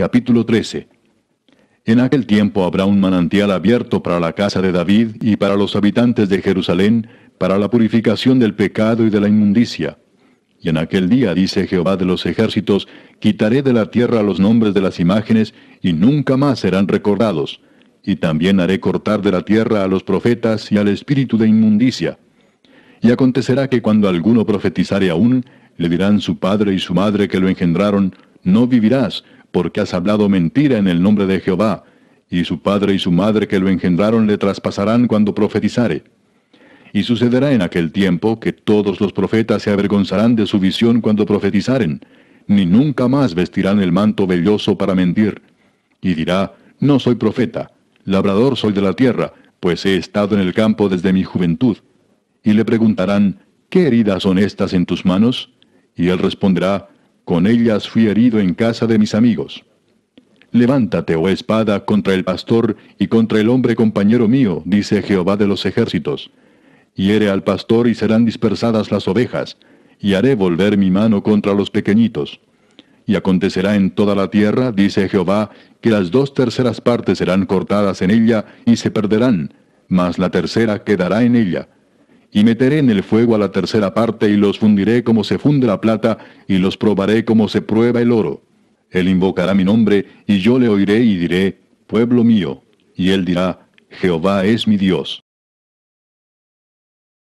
Capítulo 13. En aquel tiempo habrá un manantial abierto para la casa de David y para los habitantes de Jerusalén, para la purificación del pecado y de la inmundicia. Y en aquel día, dice Jehová de los ejércitos, quitaré de la tierra los nombres de las imágenes, y nunca más serán recordados. Y también haré cortar de la tierra a los profetas y al espíritu de inmundicia. Y acontecerá que cuando alguno profetizare aún, le dirán su padre y su madre que lo engendraron, no vivirás, porque has hablado mentira en el nombre de Jehová, y su padre y su madre que lo engendraron le traspasarán cuando profetizare. Y sucederá en aquel tiempo que todos los profetas se avergonzarán de su visión cuando profetizaren, ni nunca más vestirán el manto velloso para mentir. Y dirá, no soy profeta, labrador soy de la tierra, pues he estado en el campo desde mi juventud. Y le preguntarán, ¿qué heridas son estas en tus manos? Y él responderá, con ellas fui herido en casa de mis amigos. Levántate, oh espada, contra el pastor y contra el hombre compañero mío, dice Jehová de los ejércitos. Hiere al pastor y serán dispersadas las ovejas, y haré volver mi mano contra los pequeñitos. Y acontecerá en toda la tierra, dice Jehová, que las dos terceras partes serán cortadas en ella y se perderán, mas la tercera quedará en ella y meteré en el fuego a la tercera parte y los fundiré como se funde la plata y los probaré como se prueba el oro. Él invocará mi nombre y yo le oiré y diré, pueblo mío, y él dirá, Jehová es mi Dios.